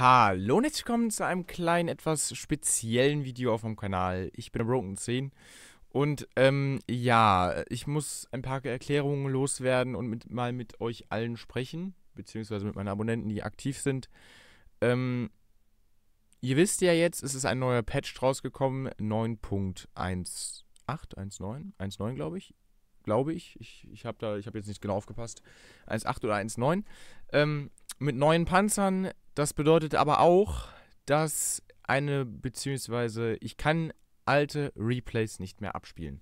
Hallo und herzlich willkommen zu einem kleinen, etwas speziellen Video auf meinem Kanal. Ich bin Broken10 und ähm, ja, ich muss ein paar Erklärungen loswerden und mit, mal mit euch allen sprechen, beziehungsweise mit meinen Abonnenten, die aktiv sind. Ähm, ihr wisst ja jetzt, es ist ein neuer Patch rausgekommen, 9.18, 1.9, 1.9 glaube ich. Glaube ich. Ich, ich habe hab jetzt nicht genau aufgepasst. 1.8 oder 1.9. Ähm, mit neuen Panzern, das bedeutet aber auch, dass eine, beziehungsweise ich kann alte Replays nicht mehr abspielen.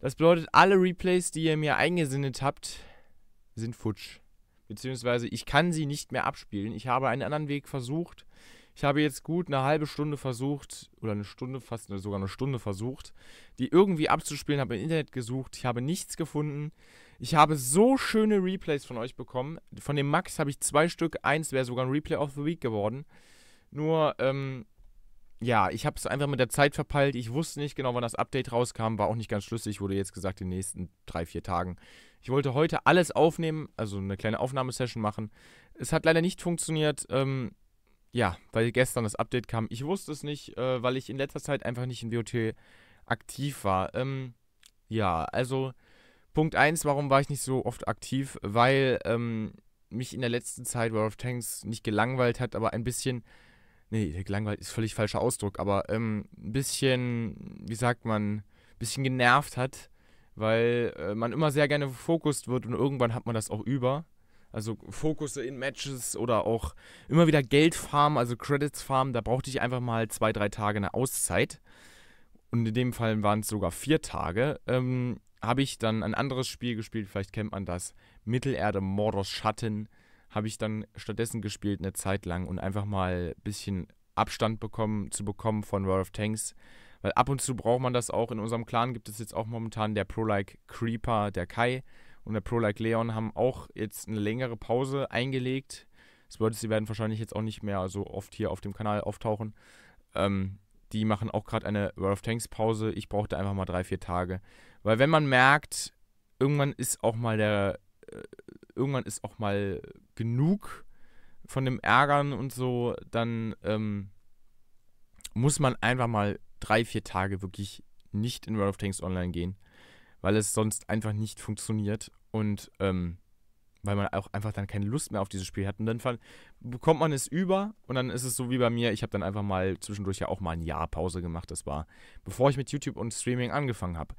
Das bedeutet, alle Replays, die ihr mir eingesendet habt, sind futsch. Beziehungsweise ich kann sie nicht mehr abspielen. Ich habe einen anderen Weg versucht, ich habe jetzt gut eine halbe Stunde versucht, oder eine Stunde, fast sogar eine Stunde versucht, die irgendwie abzuspielen, habe im Internet gesucht, ich habe nichts gefunden. Ich habe so schöne Replays von euch bekommen. Von dem Max habe ich zwei Stück, eins wäre sogar ein Replay of the Week geworden. Nur, ähm, ja, ich habe es einfach mit der Zeit verpeilt. Ich wusste nicht genau, wann das Update rauskam. War auch nicht ganz schlüssig. Wurde jetzt gesagt, in den nächsten drei, vier Tagen. Ich wollte heute alles aufnehmen, also eine kleine Aufnahmesession machen. Es hat leider nicht funktioniert. Ähm, ja, weil gestern das Update kam. Ich wusste es nicht, äh, weil ich in letzter Zeit einfach nicht in WOT aktiv war. Ähm, ja, also Punkt 1, warum war ich nicht so oft aktiv? Weil ähm, mich in der letzten Zeit World of Tanks nicht gelangweilt hat, aber ein bisschen, nee, gelangweilt ist völlig falscher Ausdruck, aber ähm, ein bisschen, wie sagt man, ein bisschen genervt hat, weil äh, man immer sehr gerne fokussiert wird und irgendwann hat man das auch über. Also Fokusse in Matches oder auch immer wieder Geld farmen, also Credits farmen. Da brauchte ich einfach mal zwei, drei Tage eine Auszeit. Und in dem Fall waren es sogar vier Tage. Ähm, habe ich dann ein anderes Spiel gespielt, vielleicht kennt man das. Mittelerde Mordors Schatten habe ich dann stattdessen gespielt eine Zeit lang und einfach mal ein bisschen Abstand bekommen, zu bekommen von World of Tanks. Weil ab und zu braucht man das auch. In unserem Clan gibt es jetzt auch momentan der Pro-Like Creeper, der Kai und der Pro-Like Leon haben auch jetzt eine längere Pause eingelegt. Das Spurs, sie werden wahrscheinlich jetzt auch nicht mehr so oft hier auf dem Kanal auftauchen. Ähm, die machen auch gerade eine World of Tanks Pause. Ich brauchte einfach mal drei, vier Tage. Weil wenn man merkt, irgendwann ist auch mal der, äh, irgendwann ist auch mal genug von dem Ärgern und so, dann ähm, muss man einfach mal drei, vier Tage wirklich nicht in World of Tanks online gehen, weil es sonst einfach nicht funktioniert. Und ähm, weil man auch einfach dann keine Lust mehr auf dieses Spiel hat. Und dann bekommt man es über und dann ist es so wie bei mir. Ich habe dann einfach mal zwischendurch ja auch mal ein Jahr Pause gemacht. Das war, bevor ich mit YouTube und Streaming angefangen habe.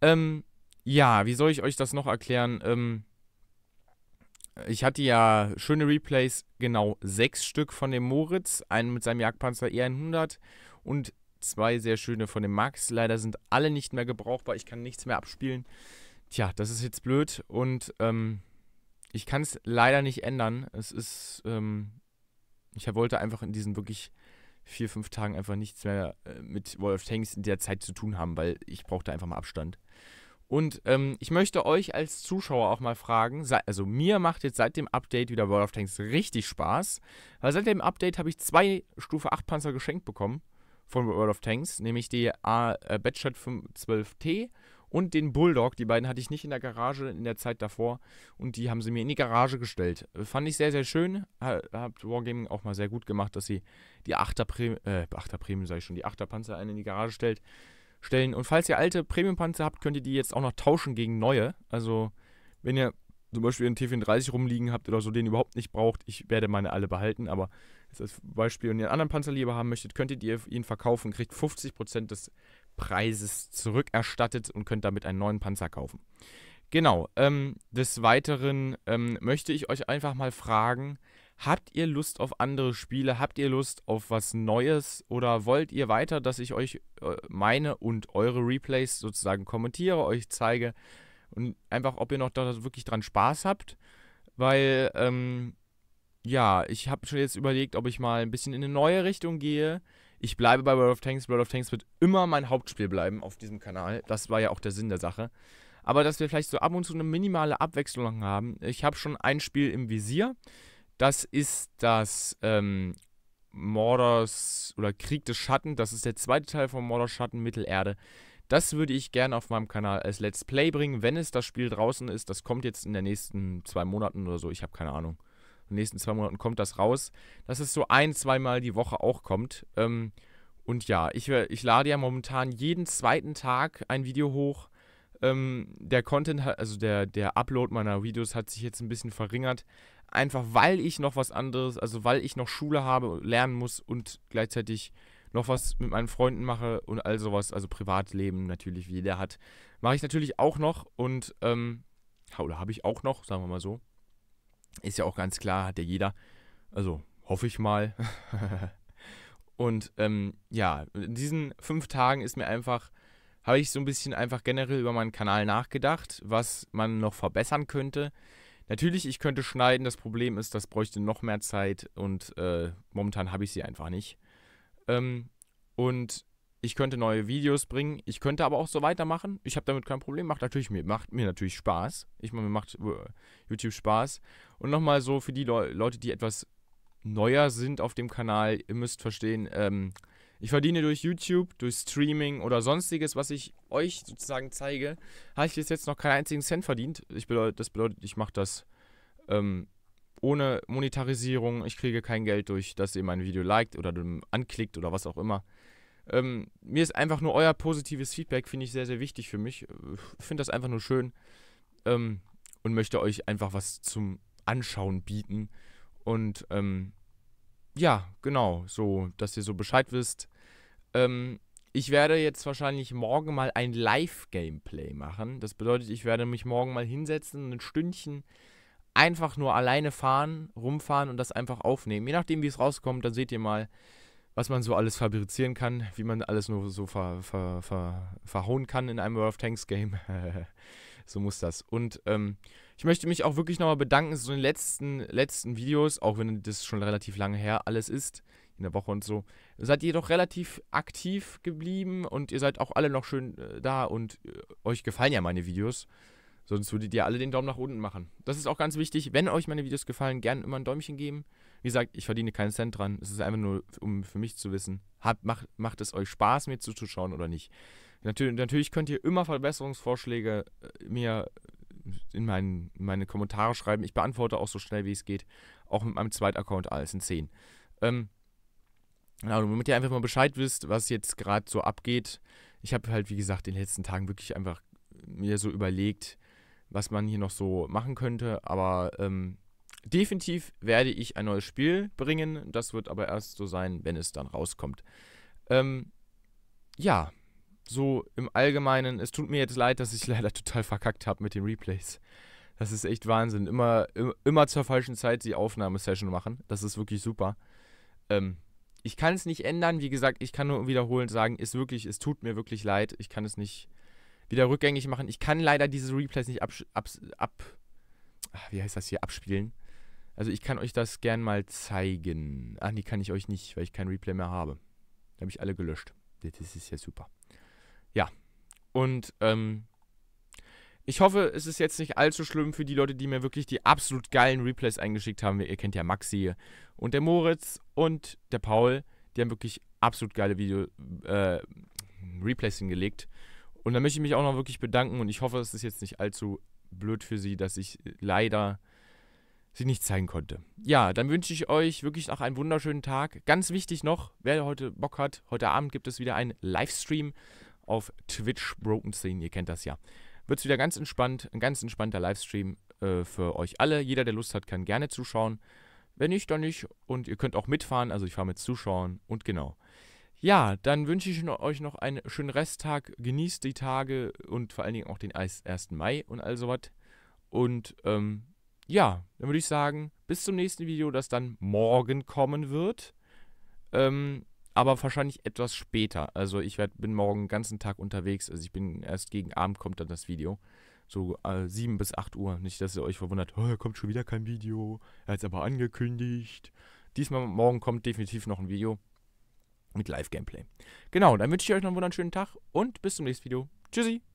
Ähm, ja, wie soll ich euch das noch erklären? Ähm, ich hatte ja schöne Replays, genau sechs Stück von dem Moritz, einen mit seinem Jagdpanzer E100 und zwei sehr schöne von dem Max. Leider sind alle nicht mehr gebrauchbar, ich kann nichts mehr abspielen. Tja, das ist jetzt blöd und ähm, ich kann es leider nicht ändern. Es ist, ähm, ich wollte einfach in diesen wirklich vier, fünf Tagen einfach nichts mehr äh, mit World of Tanks in der Zeit zu tun haben, weil ich brauchte einfach mal Abstand. Und ähm, ich möchte euch als Zuschauer auch mal fragen, also mir macht jetzt seit dem Update wieder World of Tanks richtig Spaß, weil seit dem Update habe ich zwei Stufe 8 Panzer geschenkt bekommen von World of Tanks, nämlich die äh, Batchet 512T und den Bulldog. Die beiden hatte ich nicht in der Garage in der Zeit davor und die haben sie mir in die Garage gestellt. Äh, fand ich sehr, sehr schön. Hat Wargaming auch mal sehr gut gemacht, dass sie die Achterprämie, äh, Achterprämie sage ich schon, die Achterpanzer einen in die Garage stellt, stellen. Und falls ihr alte Premiumpanzer habt, könnt ihr die jetzt auch noch tauschen gegen neue. Also wenn ihr zum Beispiel einen T34 rumliegen habt oder so, den ihr überhaupt nicht braucht, ich werde meine alle behalten, aber Das Beispiel, wenn ihr einen anderen Panzer lieber haben möchtet, könntet ihr ihn verkaufen, kriegt 50% des Preises zurückerstattet und könnt damit einen neuen Panzer kaufen. Genau, ähm, des Weiteren ähm, möchte ich euch einfach mal fragen, habt ihr Lust auf andere Spiele, habt ihr Lust auf was Neues oder wollt ihr weiter, dass ich euch äh, meine und eure Replays sozusagen kommentiere, euch zeige und einfach, ob ihr noch da wirklich dran Spaß habt, weil ähm, ja, ich habe schon jetzt überlegt, ob ich mal ein bisschen in eine neue Richtung gehe ich bleibe bei World of Tanks. World of Tanks wird immer mein Hauptspiel bleiben auf diesem Kanal. Das war ja auch der Sinn der Sache. Aber dass wir vielleicht so ab und zu eine minimale Abwechslung haben. Ich habe schon ein Spiel im Visier. Das ist das ähm, Mordors oder Krieg des Schatten. Das ist der zweite Teil von Mordors Schatten Mittelerde. Das würde ich gerne auf meinem Kanal als Let's Play bringen, wenn es das Spiel draußen ist. Das kommt jetzt in den nächsten zwei Monaten oder so. Ich habe keine Ahnung in den nächsten zwei Monaten kommt das raus, dass es so ein, zweimal die Woche auch kommt. Ähm, und ja, ich, ich lade ja momentan jeden zweiten Tag ein Video hoch. Ähm, der Content, also der, der Upload meiner Videos hat sich jetzt ein bisschen verringert. Einfach weil ich noch was anderes, also weil ich noch Schule habe, lernen muss und gleichzeitig noch was mit meinen Freunden mache und all sowas, also Privatleben natürlich, wie jeder hat, mache ich natürlich auch noch und, ähm, oder habe ich auch noch, sagen wir mal so. Ist ja auch ganz klar, hat ja jeder. Also hoffe ich mal. und ähm, ja, in diesen fünf Tagen ist mir einfach, habe ich so ein bisschen einfach generell über meinen Kanal nachgedacht, was man noch verbessern könnte. Natürlich, ich könnte schneiden, das Problem ist, das bräuchte noch mehr Zeit und äh, momentan habe ich sie einfach nicht. Ähm, und ich könnte neue Videos bringen, ich könnte aber auch so weitermachen. Ich habe damit kein Problem, macht natürlich mir macht mir natürlich Spaß. Ich meine, mir macht äh, YouTube Spaß und nochmal so für die Le Leute, die etwas neuer sind auf dem Kanal, ihr müsst verstehen, ähm, ich verdiene durch YouTube, durch Streaming oder sonstiges, was ich euch sozusagen zeige, habe ich jetzt noch keinen einzigen Cent verdient. Ich bedeutet, das bedeutet, ich mache das ähm, ohne Monetarisierung. Ich kriege kein Geld durch, dass ihr mein Video liked oder anklickt oder was auch immer. Ähm, mir ist einfach nur euer positives Feedback, finde ich sehr, sehr wichtig für mich. Ich finde das einfach nur schön ähm, und möchte euch einfach was zum Anschauen bieten. Und ähm, ja, genau, so, dass ihr so Bescheid wisst. Ähm, ich werde jetzt wahrscheinlich morgen mal ein Live-Gameplay machen. Das bedeutet, ich werde mich morgen mal hinsetzen, ein Stündchen einfach nur alleine fahren, rumfahren und das einfach aufnehmen. Je nachdem, wie es rauskommt, dann seht ihr mal, was man so alles fabrizieren kann, wie man alles nur so ver, ver, ver, verhauen kann in einem World of Tanks Game. so muss das. Und ähm, ich möchte mich auch wirklich nochmal bedanken, so in den letzten, letzten Videos, auch wenn das schon relativ lange her alles ist, in der Woche und so, seid ihr doch relativ aktiv geblieben und ihr seid auch alle noch schön äh, da und äh, euch gefallen ja meine Videos. Sonst würdet ihr alle den Daumen nach unten machen. Das ist auch ganz wichtig. Wenn euch meine Videos gefallen, gerne immer ein Däumchen geben. Wie gesagt, ich verdiene keinen Cent dran. Es ist einfach nur, um für mich zu wissen, hat, macht, macht es euch Spaß, mir zuzuschauen oder nicht. Natürlich, natürlich könnt ihr immer Verbesserungsvorschläge äh, mir in, meinen, meine Kommentare schreiben. Ich beantworte auch so schnell, wie es geht. Auch mit meinem zweiten Account in 10 Ähm, genau, damit ihr einfach mal Bescheid wisst, was jetzt gerade so abgeht. Ich habe halt, wie gesagt, in den letzten Tagen wirklich einfach mir so überlegt, was man hier noch so machen könnte. Aber ähm, definitiv werde ich ein neues Spiel bringen. Das wird aber erst so sein, wenn es dann rauskommt. Ähm, ja, so im Allgemeinen, es tut mir jetzt leid, dass ich leider total verkackt habe mit den Replays. Das ist echt Wahnsinn. Immer, immer zur falschen Zeit die Aufnahmesession machen. Das ist wirklich super. Ähm, ich kann es nicht ändern. Wie gesagt, ich kann nur wiederholend sagen, ist wirklich, es tut mir wirklich leid. Ich kann es nicht wieder rückgängig machen. Ich kann leider diese Replays nicht ab, ab, ah, ab wie heißt das hier, abspielen. Also ich kann euch das gern mal zeigen. Ach nee, kann ich euch nicht, weil ich kein Replay mehr habe. Da habe ich alle gelöscht. Das ist ja super. Ja. Und ähm, ich hoffe, es ist jetzt nicht allzu schlimm für die Leute, die mir wirklich die absolut geilen Replays eingeschickt haben. Ihr kennt ja Maxi und der Moritz und der Paul. Die haben wirklich absolut geile Video äh, Replays hingelegt. Und dann möchte ich mich auch noch wirklich bedanken und ich hoffe, es ist jetzt nicht allzu blöd für Sie, dass ich äh, leider sie nicht zeigen konnte. Ja, dann wünsche ich euch wirklich noch einen wunderschönen Tag. Ganz wichtig noch, wer heute Bock hat, heute Abend gibt es wieder einen Livestream auf Twitch Broken Scene, ihr kennt das ja. Wird es wieder ganz entspannt, ein ganz entspannter Livestream äh, für euch alle. Jeder, der Lust hat, kann gerne zuschauen. Wenn nicht, dann nicht. Und ihr könnt auch mitfahren, also ich fahre mit Zuschauern und genau. Ja, dann wünsche ich euch noch einen schönen Resttag. Genießt die Tage und vor allen Dingen auch den 1. Mai und all sowas. Und ähm, ja, dann würde ich sagen, bis zum nächsten Video, das dann morgen kommen wird. Ähm, aber wahrscheinlich etwas später. Also ich werd, bin morgen den ganzen Tag unterwegs. Also ich bin erst gegen Abend kommt dann das Video. So äh, 7 bis 8 Uhr. Nicht, dass ihr euch verwundert, oh, kommt schon wieder kein Video. Er hat es aber angekündigt. Diesmal morgen kommt definitiv noch ein Video mit Live-Gameplay. Genau, dann wünsche ich euch noch einen wunderschönen Tag und bis zum nächsten Video. Tschüssi!